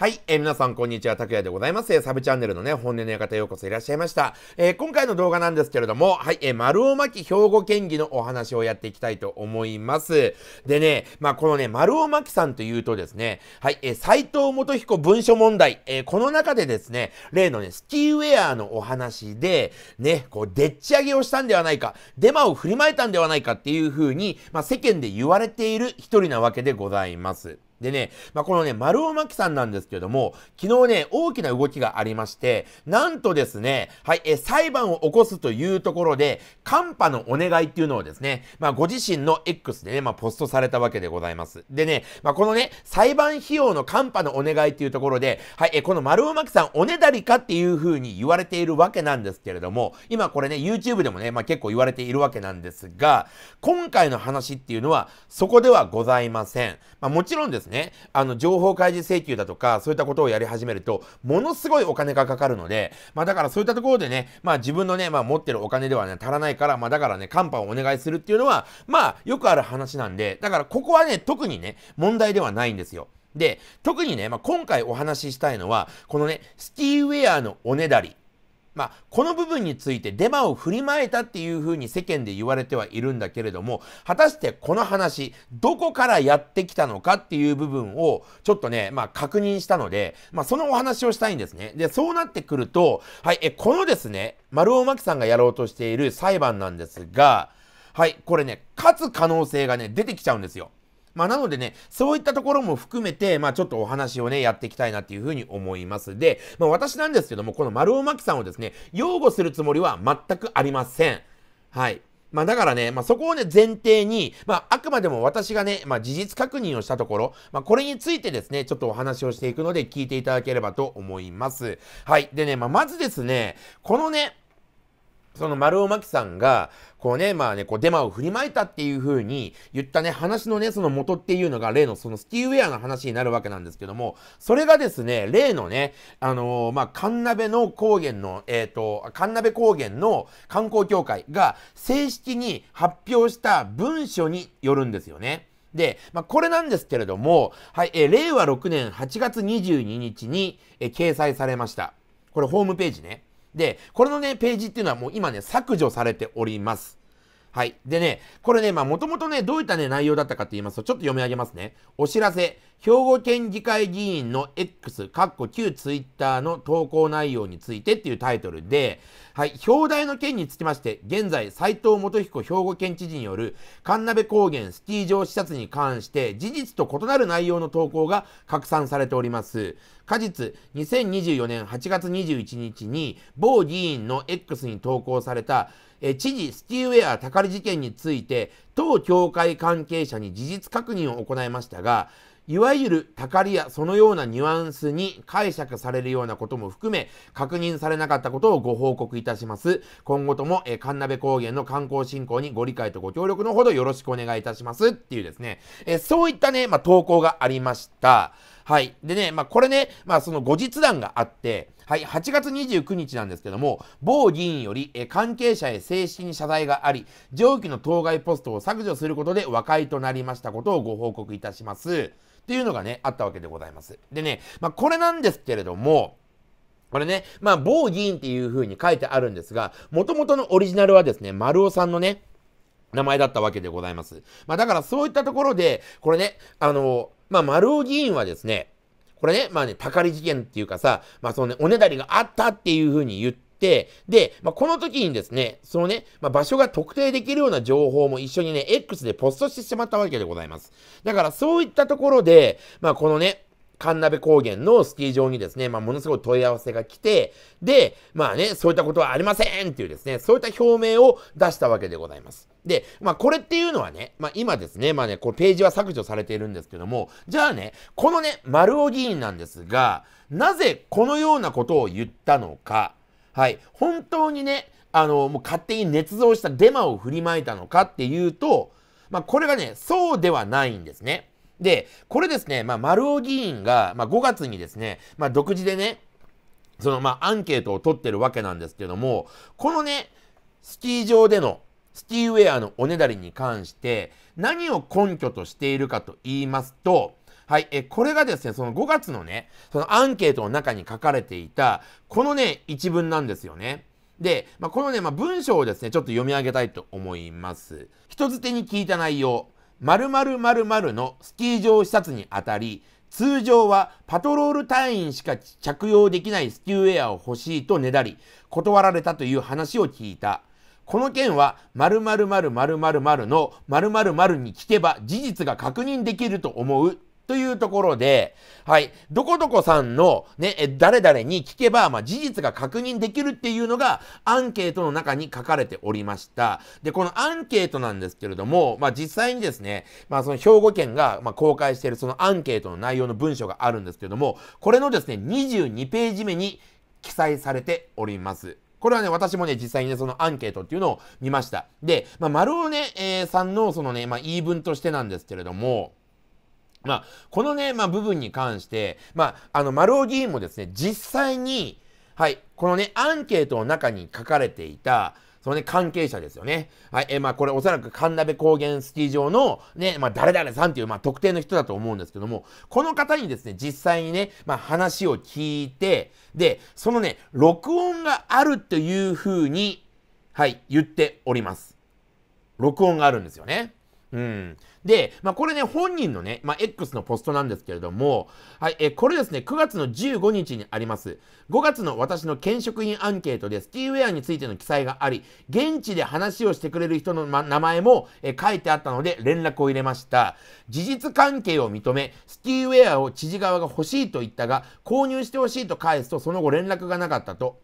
はい、えー、皆さんこんにちは、拓也でございます。サブチャンネルのね、本音の館へようこそいらっしゃいました。えー、今回の動画なんですけれども、はい、えー、丸尾巻兵庫県議のお話をやっていきたいと思います。でね、まあ、このね、丸尾巻さんというとですね、はい、えー、斎藤元彦文書問題、えー、この中でですね、例のね、スキーウェアのお話で、ね、こう、でっち上げをしたんではないか、デマを振りまいたんではないかっていうふうに、まあ、世間で言われている一人なわけでございます。でね、まあ、このね、丸尾真紀さんなんですけども、昨日ね、大きな動きがありまして、なんとですね、はい、え、裁判を起こすというところで、カンパのお願いっていうのをですね、まあ、ご自身の X でね、まあ、ポストされたわけでございます。でね、まあ、このね、裁判費用のカンパのお願いっていうところで、はい、え、この丸尾真紀さん、おねだりかっていうふうに言われているわけなんですけれども、今これね、YouTube でもね、まあ、結構言われているわけなんですが、今回の話っていうのは、そこではございません。まあ、もちろんですね、あの、情報開示請求だとか、そういったことをやり始めると、ものすごいお金がかかるので、まあだからそういったところでね、まあ自分のね、まあ持ってるお金ではね、足らないから、まあだからね、カンパをお願いするっていうのは、まあよくある話なんで、だからここはね、特にね、問題ではないんですよ。で、特にね、まあ、今回お話ししたいのは、このね、スキーウェアのおねだりまあ、この部分についてデマを振りまいたっていうふうに世間で言われてはいるんだけれども果たしてこの話どこからやってきたのかっていう部分をちょっとね、まあ、確認したので、まあ、そのお話をしたいんですね。でそうなってくると、はい、えこのですね丸尾真紀さんがやろうとしている裁判なんですが、はい、これね勝つ可能性がね出てきちゃうんですよ。まあ、なのでね、そういったところも含めて、まあ、ちょっとお話をね、やっていきたいなっていうふうに思います。で、まあ、私なんですけども、この丸尾真紀さんをですね、擁護するつもりは全くありません。はい。まあだからね、まあそこをね前提に、まああくまでも私がね、まあ事実確認をしたところ、まあこれについてですね、ちょっとお話をしていくので聞いていただければと思います。はい。でね、まあまずですね、このね、その丸尾真紀さんが、こうね、まあね、こうデマを振りまいたっていう風に言ったね、話のね、その元っていうのが例のそのスキーウェアの話になるわけなんですけども、それがですね、例のね、あのー、まあ、神鍋の高原の、えっ、ー、と、神鍋高原の観光協会が正式に発表した文書によるんですよね。で、まあ、これなんですけれども、はい、えー、令和6年8月22日に、えー、掲載されました。これホームページね。で、これのね、ページっていうのはもう今ね、削除されております。はい。でね、これね、まあ、もともとね、どういったね、内容だったかって言いますと、ちょっと読み上げますね。お知らせ。兵庫県議会議員の X、かっこ旧ツイッターの投稿内容についてっていうタイトルで、はい、表題の件につきまして、現在、斎藤元彦兵庫県知事による、神鍋高原スキー場視察に関して、事実と異なる内容の投稿が拡散されております。果実、2024年8月21日に、某議員の X に投稿された、え知事スティーウェア・たかり事件について、当協会関係者に事実確認を行いましたが、いわゆるたかりやそのようなニュアンスに解釈されるようなことも含め、確認されなかったことをご報告いたします。今後とも、え神鍋高原の観光振興にご理解とご協力のほどよろしくお願いいたします。っていうですね、えそういったね、まあ、投稿がありました。はい。でね、まあ、これね、まあ、その後日談があって、はい、8月29日なんですけども、某議員よりえ関係者へ正式に謝罪があり、上記の当該ポストを削除することで和解となりましたことをご報告いたします。っていうのがね、あったわけでございます。でね、まあ、これなんですけれども、これね、まあ、某議員っていう風に書いてあるんですが、元々のオリジナルはですね、丸尾さんのね、名前だったわけでございます。まあ、だからそういったところで、これね、あの、まあ、丸尾議員はですね、これね、まあね、たかり事件っていうかさ、まあそのね、おねだりがあったっていうふうに言って、で、まあ、この時にですね、そのね、まあ、場所が特定できるような情報も一緒にね、X でポストしてしまったわけでございます。だからそういったところで、まあ、このね、神鍋高原のスキー場にですね、まあ、ものすごい問い合わせが来て、で、まあね、そういったことはありませんっていうですね、そういった表明を出したわけでございます。で、まあ、これっていうのはね、まあ、今ですね、まあね、こうページは削除されているんですけども、じゃあね、このね、丸尾議員なんですが、なぜこのようなことを言ったのか、はい、本当にね、あの、もう勝手に捏造したデマを振りまいたのかっていうと、まあ、これがね、そうではないんですね。で、これですね、まあ、丸尾議員が、まあ、5月にですね、まあ、独自でね、その、まあ、アンケートを取ってるわけなんですけども、このね、スキー場でのスキーウェアのおねだりに関して何を根拠としているかと言いますと、はい、え、これがですね、その5月のね、そのアンケートの中に書かれていた、このね、一文なんですよね。で、まあ、このね、まあ、文章をですね、ちょっと読み上げたいと思います。人づてに聞いた内容。〇〇〇のスキー場視察にあたり、通常はパトロール隊員しか着用できないスキーウェアを欲しいとねだり、断られたという話を聞いた。この件は〇〇〇〇〇の〇〇〇に聞けば事実が確認できると思うというところで、はい、どこどこさんのね、誰々に聞けば、まあ、事実が確認できるっていうのがアンケートの中に書かれておりました。で、このアンケートなんですけれども、まあ、実際にですね、まあ、その兵庫県が、ま公開しているそのアンケートの内容の文章があるんですけれども、これのですね、22ページ目に記載されております。これはね、私もね、実際にね、そのアンケートっていうのを見ました。で、まあ、丸尾ね、えー、さんのそのね、まあ、言い分としてなんですけれども、まあ、このね、まあ、部分に関して、まあ、あの、丸尾議員もですね、実際に、はい、このね、アンケートの中に書かれていた、そのね、関係者ですよね。はい、えー、まあ、これおそらく神鍋高原スキー場のね、まあ、誰々さんという、まあ、特定の人だと思うんですけども、この方にですね、実際にね、まあ、話を聞いて、で、そのね、録音があるというふうに、はい、言っております。録音があるんですよね。うん。で、まあ、これね、本人のね、まあ、X のポストなんですけれども、はい、え、これですね、9月の15日にあります。5月の私の県職員アンケートで、スティーウェアについての記載があり、現地で話をしてくれる人の、ま、名前もえ書いてあったので、連絡を入れました。事実関係を認め、スティーウェアを知事側が欲しいと言ったが、購入してほしいと返すと、その後連絡がなかったと。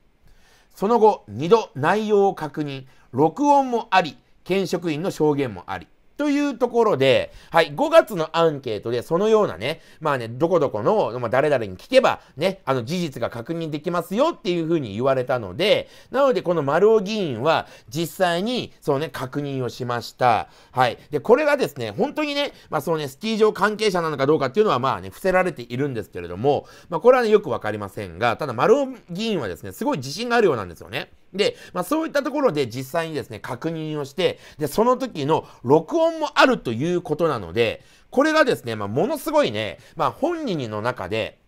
その後、2度内容を確認、録音もあり、県職員の証言もあり。というところで、はい、5月のアンケートでそのようなね、まあね、どこどこの、まあ、誰々に聞けばね、あの事実が確認できますよっていうふうに言われたので、なのでこの丸尾議員は実際にそうね、確認をしました。はい。で、これがですね、本当にね、まあそのね、スキー場関係者なのかどうかっていうのはまあね、伏せられているんですけれども、まあこれはね、よくわかりませんが、ただ丸尾議員はですね、すごい自信があるようなんですよね。で、まあ、そういったところで実際にですね、確認をして、で、その時の録音もあるということなので、これがですね、まあ、ものすごいね、まあ、本人の中で、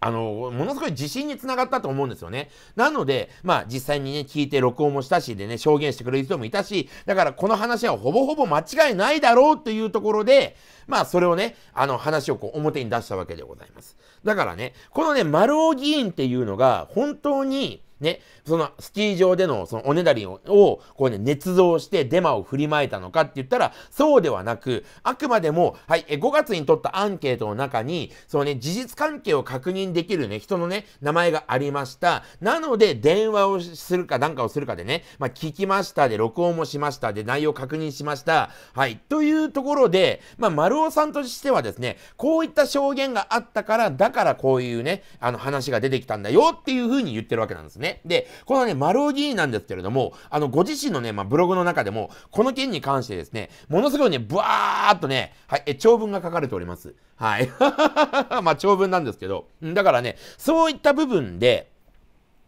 あの、ものすごい自信につながったと思うんですよね。なので、まあ実際にね、聞いて録音もしたしでね、証言してくれる人もいたし、だからこの話はほぼほぼ間違いないだろうというところで、まあそれをね、あの話をこう表に出したわけでございます。だからね、このね、丸尾議員っていうのが本当に、ね、そのスキー場でのそのおねだりを、こうね、捏造してデマを振りまいたのかって言ったら、そうではなく、あくまでも、はい、5月に取ったアンケートの中に、そのね、事実関係を確認できるね、人のね、名前がありました。なので、電話をするか、なんかをするかでね、まあ、聞きましたで、録音もしましたで、内容を確認しました。はい、というところで、まあ、丸尾さんとしてはですね、こういった証言があったから、だからこういうね、あの話が出てきたんだよっていうふうに言ってるわけなんですね。ね。で、このね、丸尾議員なんですけれども、あの、ご自身のね、まあ、ブログの中でも、この件に関してですね、ものすごいね、ブワーっとね、はい、え、長文が書かれております。はい。まあ、長文なんですけど、だからね、そういった部分で、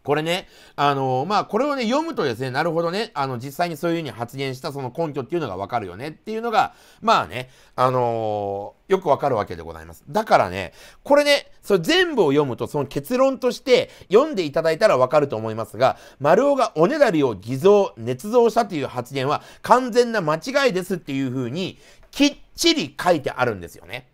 これね、あのまあ、これをね、読むとですね、なるほどね、あの、実際にそういうふうに発言したその根拠っていうのがわかるよねっていうのが、まあね、あのー、よくわかるわけでございます。だからね、これね、それ全部を読むと、その結論として読んでいただいたらわかると思いますが、丸尾がおねだりを偽造、捏造したという発言は完全な間違いですっていうふうに、きっちり書いてあるんですよね。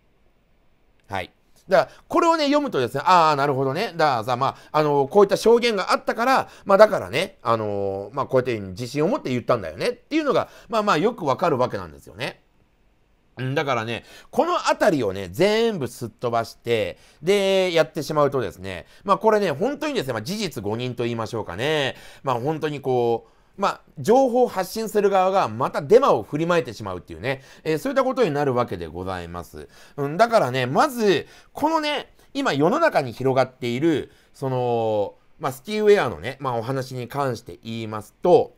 はい。だから、これをね、読むとですね、ああ、なるほどね。だからさ、まあ、あの、こういった証言があったから、まあ、だからね、あの、まあ、こうやって自信を持って言ったんだよねっていうのが、まあまあ、よくわかるわけなんですよね。だからね、このあたりをね、全部すっ飛ばして、で、やってしまうとですね、まあこれね、本当にですね、まあ、事実誤認と言いましょうかね、まあ本当にこう、まあ、情報を発信する側がまたデマを振りまいてしまうっていうね、えー、そういったことになるわけでございます。うん、だからね、まず、このね、今世の中に広がっている、その、まあ、スキーウェアのね、まあ、お話に関して言いますと、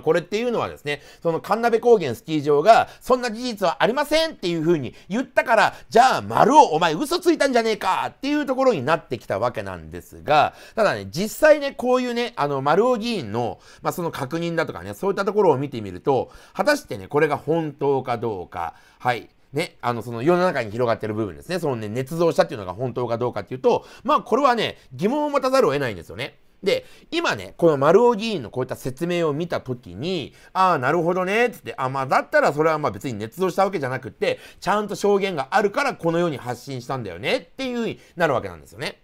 これっていうのはですね、その神鍋高原スキー場が、そんな事実はありませんっていうふうに言ったから、じゃあ丸をお前嘘ついたんじゃねえかっていうところになってきたわけなんですが、ただね、実際ね、こういうね、あの、丸尾議員の、まあ、その確認だとかね、そういったところを見てみると、果たしてね、これが本当かどうか、はい、ね、あの、その世の中に広がってる部分ですね、そのね、捏造したっていうのが本当かどうかっていうと、まあ、これはね、疑問を持たざるを得ないんですよね。で、今ね、この丸尾議員のこういった説明を見たときに、ああ、なるほどね、つって、あ、まあだったらそれはまあ別に捏造したわけじゃなくって、ちゃんと証言があるからこのように発信したんだよね、っていうふうになるわけなんですよね。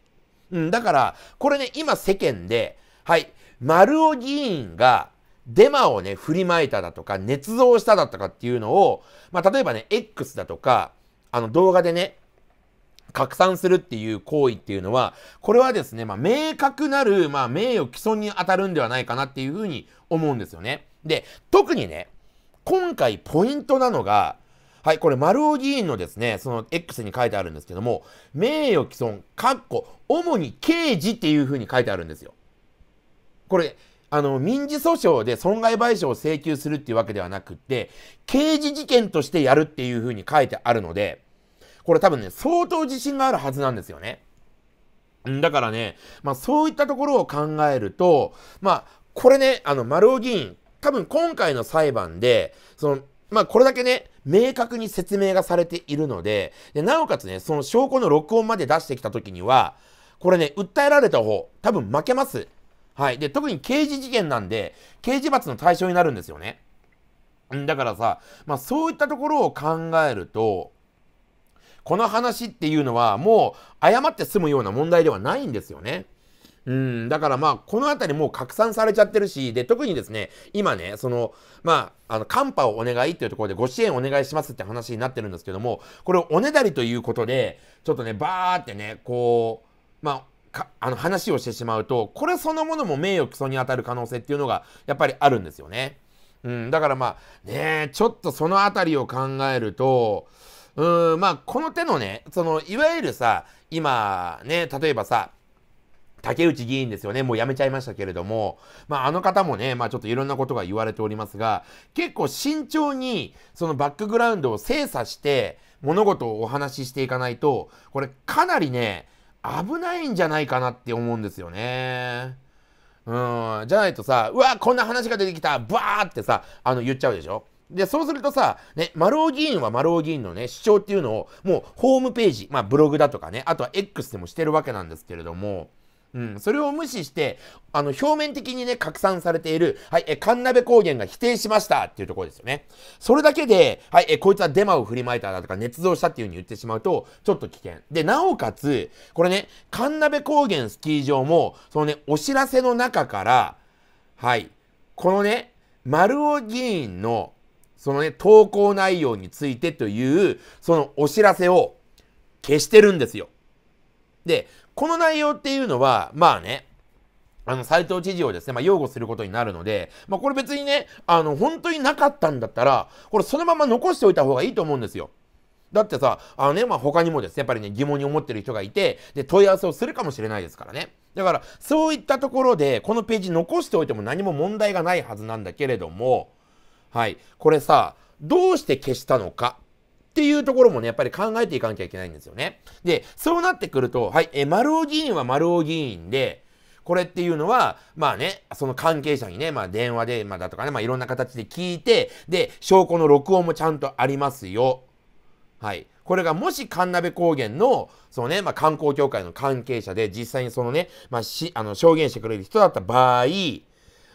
うん、だから、これね、今世間で、はい、丸尾議員が、デマをね、振りまいただとか、捏造しただとかっていうのを、まあ、例えばね、X だとか、あの動画でね、拡散するっていう行為っていうのは、これはですね、まあ、明確なる、まあ、名誉毀損に当たるんではないかなっていうふうに思うんですよね。で、特にね、今回ポイントなのが、はい、これ、丸尾議員のですね、その X に書いてあるんですけども、名誉毀損、かっこ、主に刑事っていうふうに書いてあるんですよ。これ、あの、民事訴訟で損害賠償を請求するっていうわけではなくって、刑事事件としてやるっていうふうに書いてあるので、これ多分ね、相当自信があるはずなんですよね。だからね、まあそういったところを考えると、まあこれね、あの、丸尾議員、多分今回の裁判で、その、まあこれだけね、明確に説明がされているので、でなおかつね、その証拠の録音まで出してきた時には、これね、訴えられた方、多分負けます。はい。で、特に刑事事件なんで、刑事罰の対象になるんですよね。だからさ、まあそういったところを考えると、この話っていうのはもう誤って済むような問題ではないんですよね。うん、だからまあ、この辺りもう拡散されちゃってるし、で、特にですね、今ね、その、まあ、あの、カンパをお願いっていうところでご支援お願いしますって話になってるんですけども、これをおねだりということで、ちょっとね、バーってね、こう、まあ、かあの話をしてしまうと、これそのものも名誉毀損に当たる可能性っていうのが、やっぱりあるんですよね。うん、だからまあ、ねちょっとその辺りを考えると、うーん、まあ、この手のね、その、いわゆるさ、今、ね、例えばさ、竹内議員ですよね。もう辞めちゃいましたけれども、まあ、あの方もね、まあ、ちょっといろんなことが言われておりますが、結構慎重に、そのバックグラウンドを精査して、物事をお話ししていかないと、これかなりね、危ないんじゃないかなって思うんですよね。うん、じゃないとさ、うわ、こんな話が出てきた、バーってさ、あの、言っちゃうでしょ。で、そうするとさ、ね、丸尾議員は丸尾議員のね、主張っていうのを、もうホームページ、まあブログだとかね、あとは X でもしてるわけなんですけれども、うん、それを無視して、あの、表面的にね、拡散されている、はい、え、神鍋高原が否定しましたっていうところですよね。それだけで、はい、え、こいつはデマを振りまいただとか、捏造したっていう風に言ってしまうと、ちょっと危険。で、なおかつ、これね、神鍋高原スキー場も、そのね、お知らせの中から、はい、このね、丸尾議員の、そのね、投稿内容についてという、そのお知らせを消してるんですよ。で、この内容っていうのは、まあね、あの、斎藤知事をですね、まあ、擁護することになるので、まあ、これ別にね、あの、本当になかったんだったら、これそのまま残しておいた方がいいと思うんですよ。だってさ、あのね、まあ、他にもですね、やっぱりね、疑問に思ってる人がいて、で、問い合わせをするかもしれないですからね。だから、そういったところで、このページ残しておいても何も問題がないはずなんだけれども、はい。これさ、どうして消したのかっていうところもね、やっぱり考えていかなきゃいけないんですよね。で、そうなってくると、はい、え丸尾議員は丸尾議員で、これっていうのは、まあね、その関係者にね、まあ電話で、まあだとかね、まあいろんな形で聞いて、で、証拠の録音もちゃんとありますよ。はい。これがもし神鍋高原の、そのね、まあ観光協会の関係者で、実際にそのね、まあし、あの、証言してくれる人だった場合、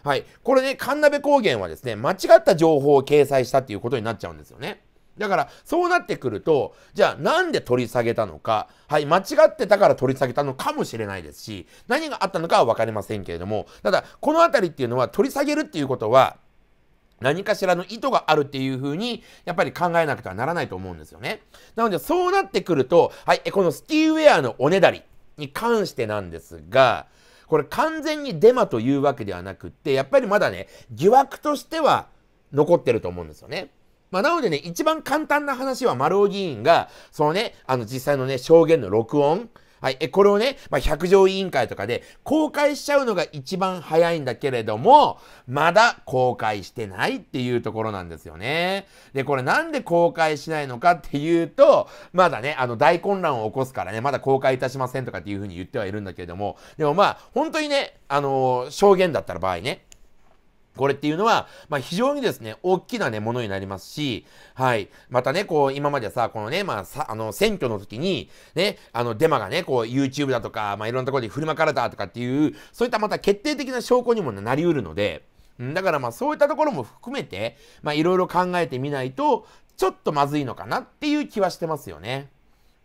はい。これね、神鍋高原はですね、間違った情報を掲載したっていうことになっちゃうんですよね。だから、そうなってくると、じゃあなんで取り下げたのか、はい、間違ってたから取り下げたのかもしれないですし、何があったのかは分かりませんけれども、ただ、このあたりっていうのは取り下げるっていうことは、何かしらの意図があるっていうふうに、やっぱり考えなくてはならないと思うんですよね。なので、そうなってくると、はい、このスティーウェアのおねだりに関してなんですが、これ完全にデマというわけではなくって、やっぱりまだね、疑惑としては残ってると思うんですよね。まあ、なのでね、一番簡単な話は丸尾議員が、そのね、あの実際のね、証言の録音、はい。え、これをね、まあ、条委員会とかで公開しちゃうのが一番早いんだけれども、まだ公開してないっていうところなんですよね。で、これなんで公開しないのかっていうと、まだね、あの、大混乱を起こすからね、まだ公開いたしませんとかっていうふうに言ってはいるんだけれども、でもまあ、本当にね、あのー、証言だったら場合ね、これっていうのは、まあ、非常にですね、大きなね、ものになりますし、はい。またね、こう、今までさ、このね、まあ、さ、あの、選挙の時に、ね、あの、デマがね、こう、YouTube だとか、まあ、いろんなところで振りまかれたとかっていう、そういったまた決定的な証拠にもなりうるので、だからまあ、そういったところも含めて、まあ、いろいろ考えてみないと、ちょっとまずいのかなっていう気はしてますよね。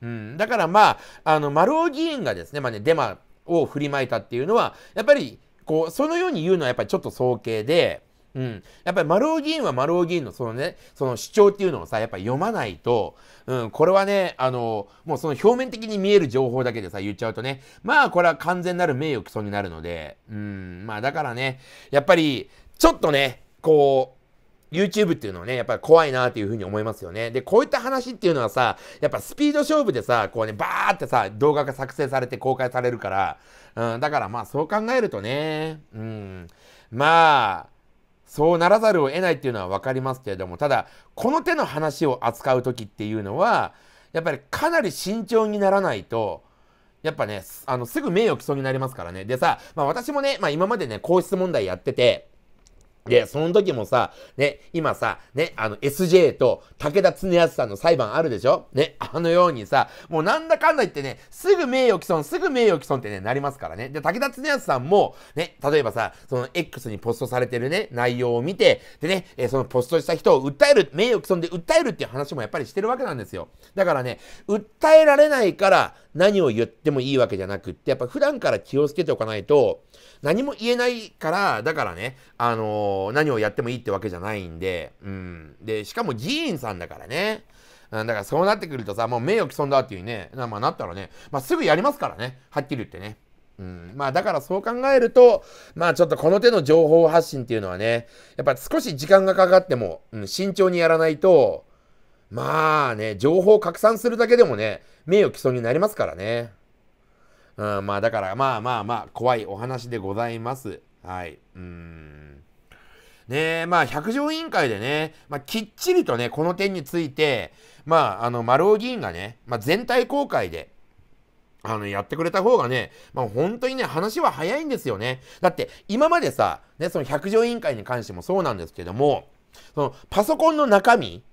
うん、だからまあ、あの、丸尾議員がですね、まあね、デマを振りまいたっていうのは、やっぱりこう、そのように言うのはやっぱりちょっと尊敬で、うん。やっぱり丸尾議員は丸尾議員のそのね、その主張っていうのをさ、やっぱ読まないと、うん、これはね、あの、もうその表面的に見える情報だけでさ、言っちゃうとね、まあこれは完全なる名誉毀損になるので、うん、まあだからね、やっぱり、ちょっとね、こう、YouTube っていうのはね、やっぱり怖いなっていうふうに思いますよね。で、こういった話っていうのはさ、やっぱスピード勝負でさ、こうね、バーってさ、動画が作成されて公開されるから、うん、だからまあそう考えるとね、うん、まあ、そうならざるを得ないっていうのは分かりますけれども、ただ、この手の話を扱う時っていうのは、やっぱりかなり慎重にならないと、やっぱね、あの、すぐ名誉毀損になりますからね。でさ、まあ私もね、まあ今までね、皇室問題やってて、で、その時もさ、ね、今さ、ね、あの SJ と武田恒康さんの裁判あるでしょね、あのようにさ、もうなんだかんだ言ってね、すぐ名誉毀損、すぐ名誉毀損ってね、なりますからね。で、武田恒康さんも、ね、例えばさ、その X にポストされてるね、内容を見て、でね、えそのポストした人を訴える、名誉毀損で訴えるっていう話もやっぱりしてるわけなんですよ。だからね、訴えられないから何を言ってもいいわけじゃなくって、やっぱ普段から気をつけておかないと、何も言えないから、だからね、あのー、何をやってもいいってわけじゃないんで、うん。で、しかも議員さんだからね。だからそうなってくるとさ、もう名誉毀損だっていうね、な,、まあ、なったらね、まあ、すぐやりますからね、はっきり言ってね。うん、まあだからそう考えると、まあちょっとこの手の情報発信っていうのはね、やっぱ少し時間がかかっても、うん、慎重にやらないと、まあね、情報拡散するだけでもね、名誉毀損になりますからね。うん、まあだからまあまあまあ、怖いお話でございます。はい。うんねまあ、百条委員会でね、まあ、きっちりとね、この点について、まあ、あの、丸尾議員がね、まあ、全体公開で、あの、やってくれた方がね、まあ、本当にね、話は早いんですよね。だって、今までさ、ね、その百条委員会に関してもそうなんですけども、その、パソコンの中身、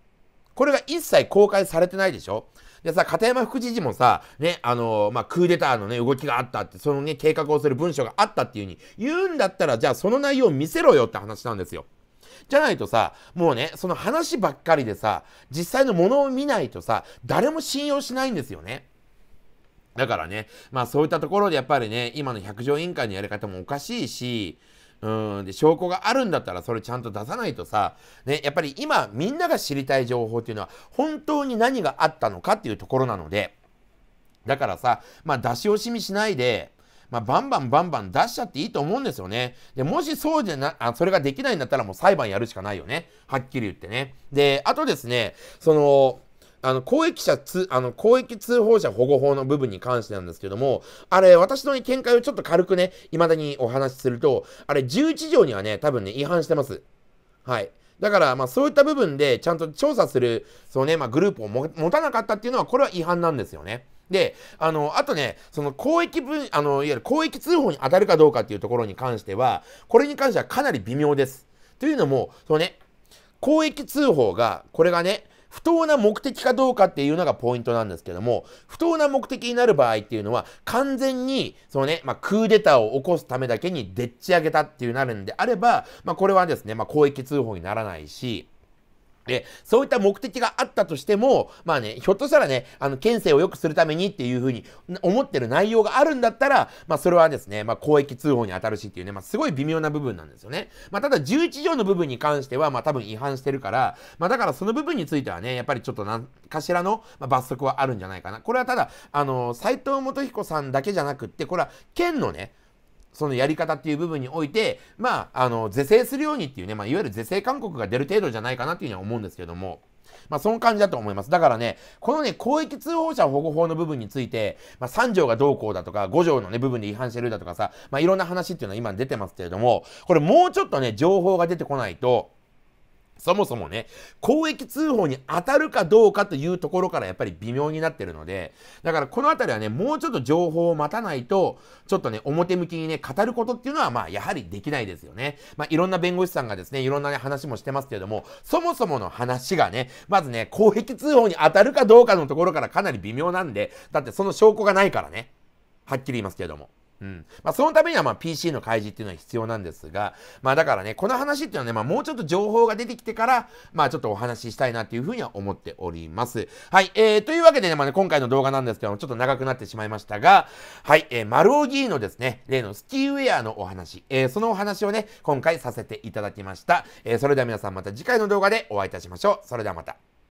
これが一切公開されてないでしょでさ、片山副知事もさ、ね、あのー、まあ、クーデターのね、動きがあったって、そのね、計画をする文書があったっていうに言うんだったら、じゃあその内容を見せろよって話なんですよ。じゃないとさ、もうね、その話ばっかりでさ、実際のものを見ないとさ、誰も信用しないんですよね。だからね、まあそういったところでやっぱりね、今の百条委員会のやり方もおかしいし、うん、で証拠があるんだったらそれちゃんと出さないとさ、ね、やっぱり今みんなが知りたい情報っていうのは本当に何があったのかっていうところなのでだからさ、まあ、出し惜しみしないで、まあ、バンバンバンバン出しちゃっていいと思うんですよね。でもしそうじゃなあそれができないんだったらもう裁判やるしかないよねはっきり言ってね。であとですねそのあの、公益者通、あの、公益通報者保護法の部分に関してなんですけども、あれ、私の見解をちょっと軽くね、未だにお話しすると、あれ、11条にはね、多分ね、違反してます。はい。だから、まあ、そういった部分で、ちゃんと調査する、そのね、まあ、グループを持たなかったっていうのは、これは違反なんですよね。で、あの、あとね、その公益分、あの、いわゆる公益通報に当たるかどうかっていうところに関しては、これに関してはかなり微妙です。というのも、そのね、公益通報が、これがね、不当な目的かどうかっていうのがポイントなんですけども、不当な目的になる場合っていうのは、完全に、そのね、まあ、クーデターを起こすためだけにでっち上げたっていうなるんであれば、まあ、これはですね、まあ、広域通報にならないし、で、そういった目的があったとしても、まあね、ひょっとしたらね、あの、県政を良くするためにっていうふうに思ってる内容があるんだったら、まあそれはですね、まあ公益通報に当たるしっていうね、まあすごい微妙な部分なんですよね。まあただ11条の部分に関しては、まあ多分違反してるから、まあだからその部分についてはね、やっぱりちょっと何かしらの、ま罰則はあるんじゃないかな。これはただ、あの、斎藤元彦さんだけじゃなくって、これは県のね、そのやり方っていう部分において、まあ、あの、是正するようにっていうね、まあ、いわゆる是正勧告が出る程度じゃないかなっていうには思うんですけども、まあ、その感じだと思います。だからね、このね、公益通報者保護法の部分について、まあ、3条がどうこうだとか、5条のね、部分で違反してるだとかさ、まあ、いろんな話っていうのは今出てますけれども、これもうちょっとね、情報が出てこないと、そもそもね、公益通報に当たるかどうかというところからやっぱり微妙になってるので、だからこのあたりはね、もうちょっと情報を待たないと、ちょっとね、表向きにね、語ることっていうのは、まあ、やはりできないですよね。まあ、いろんな弁護士さんがですね、いろんな、ね、話もしてますけれども、そもそもの話がね、まずね、公益通報に当たるかどうかのところからかなり微妙なんで、だってその証拠がないからね、はっきり言いますけれども。うん。まあ、そのためには、まあ、PC の開示っていうのは必要なんですが、まあ、だからね、この話っていうのはね、まあ、もうちょっと情報が出てきてから、まあ、ちょっとお話ししたいなっていうふうには思っております。はい。えー、というわけでね、まあね、今回の動画なんですけども、ちょっと長くなってしまいましたが、はい。えー、マルオギーのですね、例のスキーウェアのお話、えー、そのお話をね、今回させていただきました。えー、それでは皆さんまた次回の動画でお会いいたしましょう。それではまた。